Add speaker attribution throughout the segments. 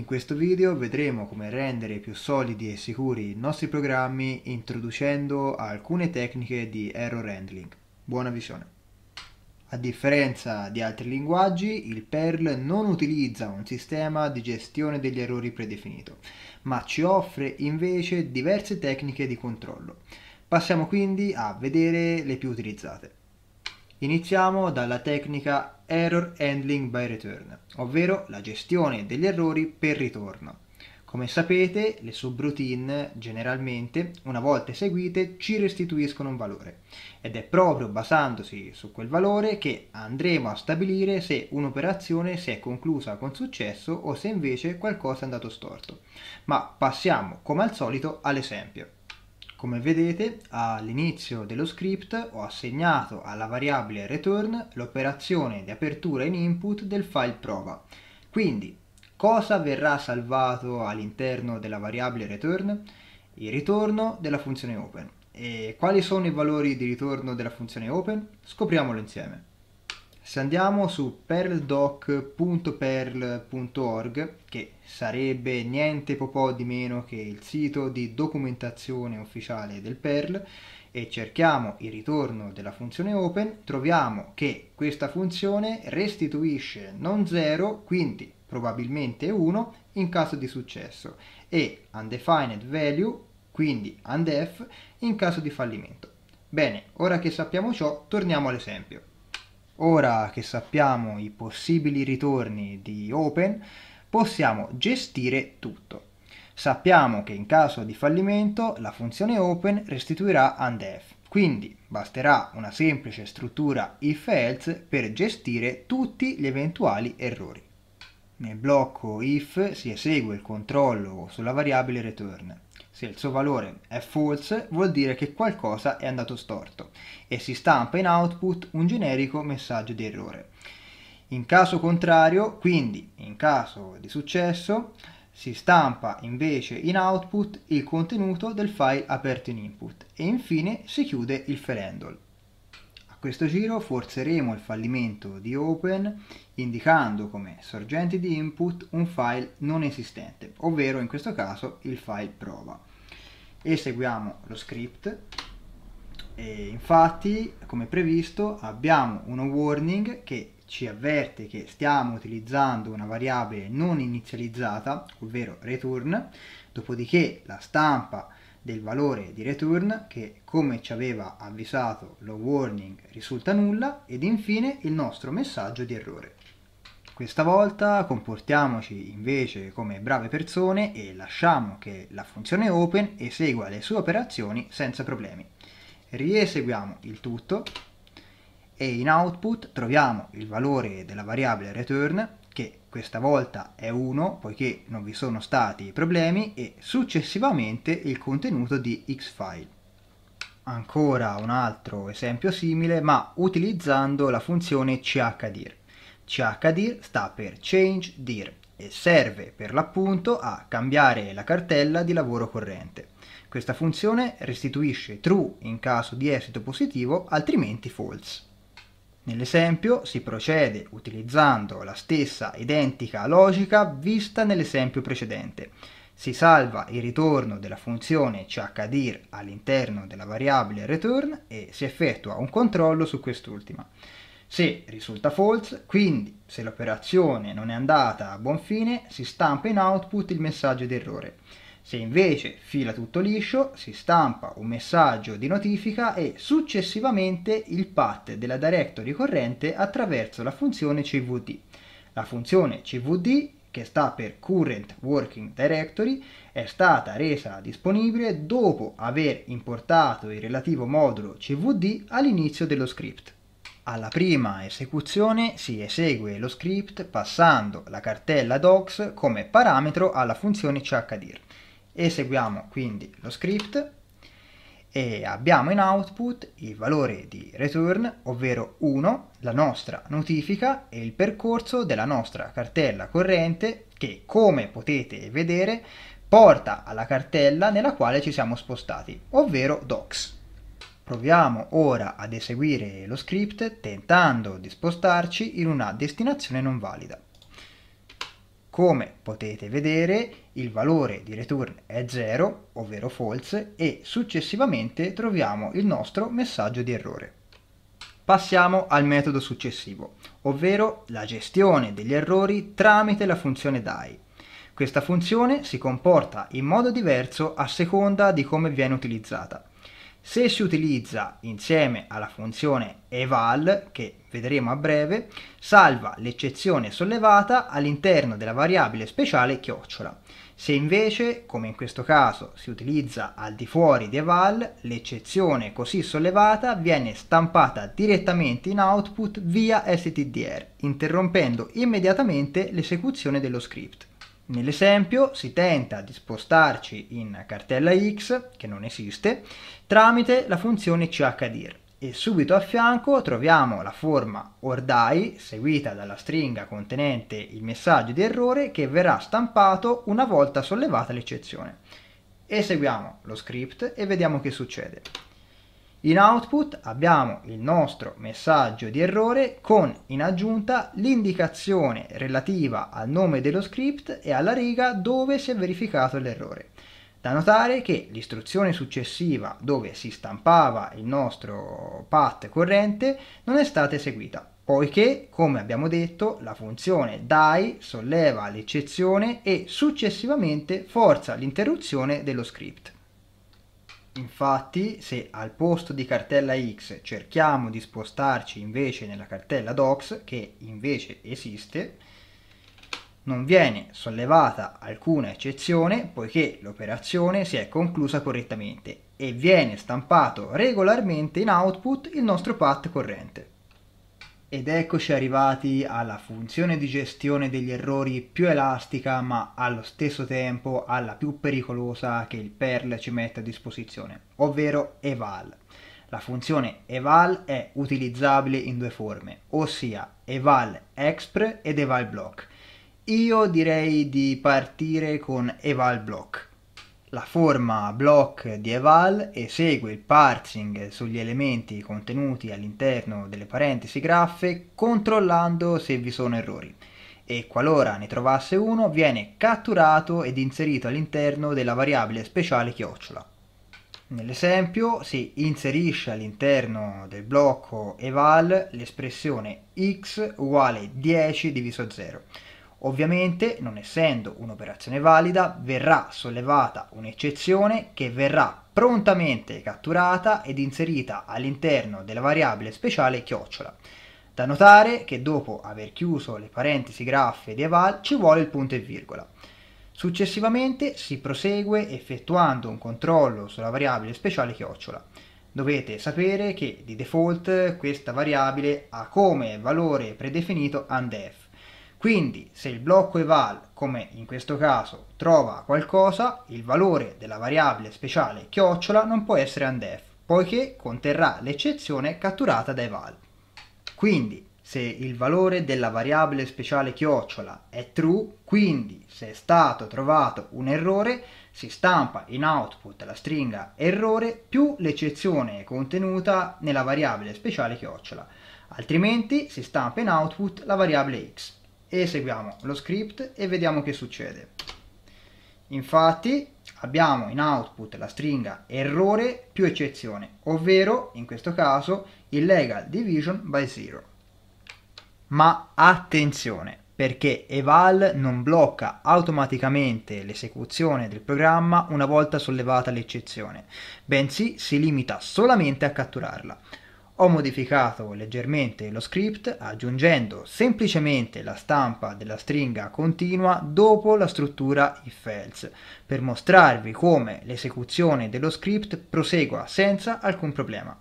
Speaker 1: In questo video vedremo come rendere più solidi e sicuri i nostri programmi introducendo alcune tecniche di error handling. Buona visione! A differenza di altri linguaggi, il Perl non utilizza un sistema di gestione degli errori predefinito, ma ci offre invece diverse tecniche di controllo. Passiamo quindi a vedere le più utilizzate. Iniziamo dalla tecnica Error Handling by Return, ovvero la gestione degli errori per ritorno. Come sapete, le subroutine generalmente, una volta eseguite, ci restituiscono un valore ed è proprio basandosi su quel valore che andremo a stabilire se un'operazione si è conclusa con successo o se invece qualcosa è andato storto. Ma passiamo, come al solito, all'esempio. Come vedete all'inizio dello script ho assegnato alla variabile return l'operazione di apertura in input del file prova. Quindi cosa verrà salvato all'interno della variabile return? Il ritorno della funzione open. E quali sono i valori di ritorno della funzione open? Scopriamolo insieme. Se andiamo su perldoc.perl.org, che sarebbe niente po' di meno che il sito di documentazione ufficiale del Perl, e cerchiamo il ritorno della funzione open, troviamo che questa funzione restituisce non 0, quindi probabilmente 1 in caso di successo, e undefined value, quindi undef, in caso di fallimento. Bene, ora che sappiamo ciò, torniamo all'esempio. Ora che sappiamo i possibili ritorni di Open, possiamo gestire tutto. Sappiamo che in caso di fallimento la funzione open restituirà andef, quindi basterà una semplice struttura if-else per gestire tutti gli eventuali errori. Nel blocco if si esegue il controllo sulla variabile return. Se il suo valore è false vuol dire che qualcosa è andato storto e si stampa in output un generico messaggio di errore. In caso contrario, quindi in caso di successo, si stampa invece in output il contenuto del file aperto in input e infine si chiude il ferendol. A questo giro forzeremo il fallimento di open indicando come sorgente di input un file non esistente, ovvero in questo caso il file prova eseguiamo lo script e infatti come previsto abbiamo uno warning che ci avverte che stiamo utilizzando una variabile non inizializzata, ovvero return, dopodiché la stampa del valore di return che come ci aveva avvisato lo warning risulta nulla ed infine il nostro messaggio di errore. Questa volta comportiamoci invece come brave persone e lasciamo che la funzione open esegua le sue operazioni senza problemi. Rieseguiamo il tutto e in output troviamo il valore della variabile return che questa volta è 1 poiché non vi sono stati problemi e successivamente il contenuto di xfile. Ancora un altro esempio simile ma utilizzando la funzione chdir. CHDIR sta per Change DIR e serve per l'appunto a cambiare la cartella di lavoro corrente. Questa funzione restituisce true in caso di esito positivo, altrimenti false. Nell'esempio si procede utilizzando la stessa identica logica vista nell'esempio precedente. Si salva il ritorno della funzione chdir all'interno della variabile return e si effettua un controllo su quest'ultima. Se risulta false, quindi se l'operazione non è andata a buon fine, si stampa in output il messaggio d'errore. Se invece fila tutto liscio, si stampa un messaggio di notifica e successivamente il path della directory corrente attraverso la funzione cvd. La funzione cvd, che sta per Current Working Directory, è stata resa disponibile dopo aver importato il relativo modulo cvd all'inizio dello script. Alla prima esecuzione si esegue lo script passando la cartella docs come parametro alla funzione chdir. Eseguiamo quindi lo script e abbiamo in output il valore di return, ovvero 1, la nostra notifica e il percorso della nostra cartella corrente che, come potete vedere, porta alla cartella nella quale ci siamo spostati, ovvero docs. Proviamo ora ad eseguire lo script tentando di spostarci in una destinazione non valida. Come potete vedere il valore di return è 0, ovvero false, e successivamente troviamo il nostro messaggio di errore. Passiamo al metodo successivo, ovvero la gestione degli errori tramite la funzione DAI. Questa funzione si comporta in modo diverso a seconda di come viene utilizzata. Se si utilizza insieme alla funzione eval, che vedremo a breve, salva l'eccezione sollevata all'interno della variabile speciale chiocciola. Se invece, come in questo caso, si utilizza al di fuori di eval, l'eccezione così sollevata viene stampata direttamente in output via stdr, interrompendo immediatamente l'esecuzione dello script. Nell'esempio si tenta di spostarci in cartella X, che non esiste, tramite la funzione chdir e subito a fianco troviamo la forma ordai seguita dalla stringa contenente il messaggio di errore che verrà stampato una volta sollevata l'eccezione. Eseguiamo lo script e vediamo che succede. In output abbiamo il nostro messaggio di errore con in aggiunta l'indicazione relativa al nome dello script e alla riga dove si è verificato l'errore. Da notare che l'istruzione successiva dove si stampava il nostro path corrente non è stata eseguita, poiché, come abbiamo detto, la funzione die solleva l'eccezione e successivamente forza l'interruzione dello script. Infatti, se al posto di cartella X cerchiamo di spostarci invece nella cartella docs, che invece esiste, non viene sollevata alcuna eccezione poiché l'operazione si è conclusa correttamente e viene stampato regolarmente in output il nostro path corrente. Ed eccoci arrivati alla funzione di gestione degli errori più elastica ma allo stesso tempo alla più pericolosa che il Perl ci mette a disposizione, ovvero eval. La funzione eval è utilizzabile in due forme, ossia eval expr ed eval block. Io direi di partire con eval block la forma block di eval esegue il parsing sugli elementi contenuti all'interno delle parentesi graffe controllando se vi sono errori e qualora ne trovasse uno viene catturato ed inserito all'interno della variabile speciale chiocciola. Nell'esempio si inserisce all'interno del blocco eval l'espressione x uguale 10 diviso 0 Ovviamente, non essendo un'operazione valida, verrà sollevata un'eccezione che verrà prontamente catturata ed inserita all'interno della variabile speciale chiocciola. Da notare che dopo aver chiuso le parentesi graffe di eval ci vuole il punto e virgola. Successivamente si prosegue effettuando un controllo sulla variabile speciale chiocciola. Dovete sapere che di default questa variabile ha come valore predefinito undef, quindi se il blocco eval, come in questo caso, trova qualcosa, il valore della variabile speciale chiocciola non può essere undef, poiché conterrà l'eccezione catturata da eval. Quindi se il valore della variabile speciale chiocciola è true, quindi se è stato trovato un errore, si stampa in output la stringa errore più l'eccezione contenuta nella variabile speciale chiocciola, altrimenti si stampa in output la variabile x eseguiamo lo script e vediamo che succede. Infatti abbiamo in output la stringa errore più eccezione, ovvero in questo caso illegal division by zero. Ma attenzione, perché eval non blocca automaticamente l'esecuzione del programma una volta sollevata l'eccezione, bensì si limita solamente a catturarla ho modificato leggermente lo script aggiungendo semplicemente la stampa della stringa continua dopo la struttura if else per mostrarvi come l'esecuzione dello script prosegua senza alcun problema.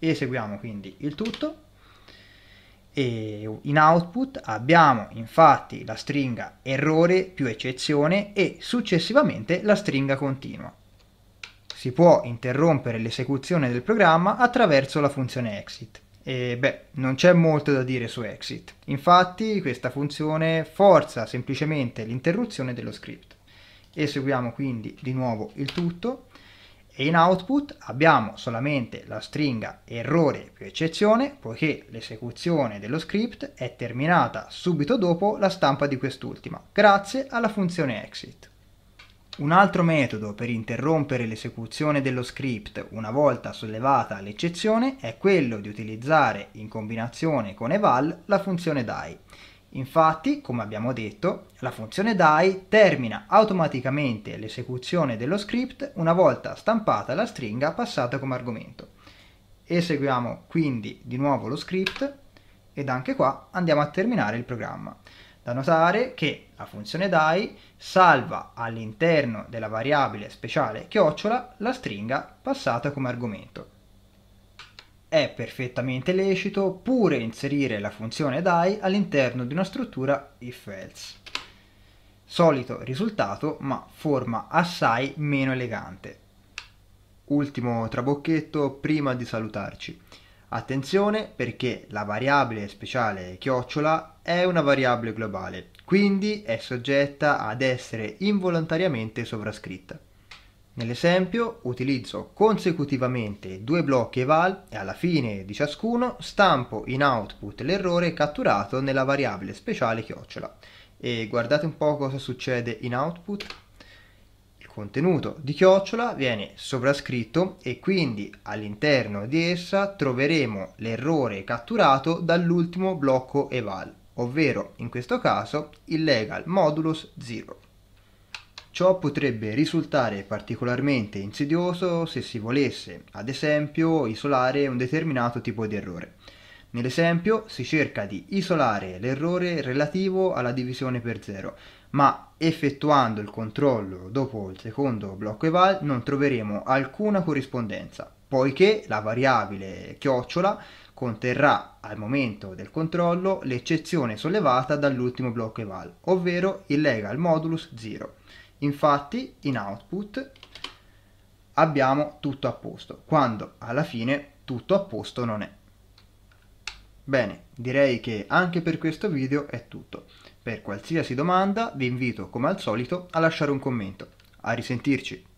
Speaker 1: Eseguiamo quindi il tutto e in output abbiamo infatti la stringa errore più eccezione e successivamente la stringa continua si può interrompere l'esecuzione del programma attraverso la funzione exit. E beh, non c'è molto da dire su exit. Infatti questa funzione forza semplicemente l'interruzione dello script. Eseguiamo quindi di nuovo il tutto e in output abbiamo solamente la stringa errore più eccezione poiché l'esecuzione dello script è terminata subito dopo la stampa di quest'ultima grazie alla funzione exit. Un altro metodo per interrompere l'esecuzione dello script una volta sollevata l'eccezione è quello di utilizzare in combinazione con eval la funzione die. Infatti, come abbiamo detto, la funzione die termina automaticamente l'esecuzione dello script una volta stampata la stringa passata come argomento. Eseguiamo quindi di nuovo lo script ed anche qua andiamo a terminare il programma. Da notare che la funzione dai salva all'interno della variabile speciale chiocciola la stringa passata come argomento. È perfettamente lecito pure inserire la funzione dai all'interno di una struttura if-else. Solito risultato ma forma assai meno elegante. Ultimo trabocchetto prima di salutarci. Attenzione perché la variabile speciale chiocciola è una variabile globale, quindi è soggetta ad essere involontariamente sovrascritta. Nell'esempio utilizzo consecutivamente due blocchi eval e alla fine di ciascuno stampo in output l'errore catturato nella variabile speciale chiocciola. E guardate un po' cosa succede in output. Il contenuto di chiocciola viene sovrascritto e quindi all'interno di essa troveremo l'errore catturato dall'ultimo blocco eval ovvero in questo caso il legal modulus 0. Ciò potrebbe risultare particolarmente insidioso se si volesse, ad esempio, isolare un determinato tipo di errore. Nell'esempio si cerca di isolare l'errore relativo alla divisione per 0, ma effettuando il controllo dopo il secondo blocco eval non troveremo alcuna corrispondenza, poiché la variabile chiocciola conterrà al momento del controllo l'eccezione sollevata dall'ultimo blocco eval, ovvero il legal modulus 0. Infatti in output abbiamo tutto a posto, quando alla fine tutto a posto non è. Bene, direi che anche per questo video è tutto. Per qualsiasi domanda vi invito, come al solito, a lasciare un commento. A risentirci!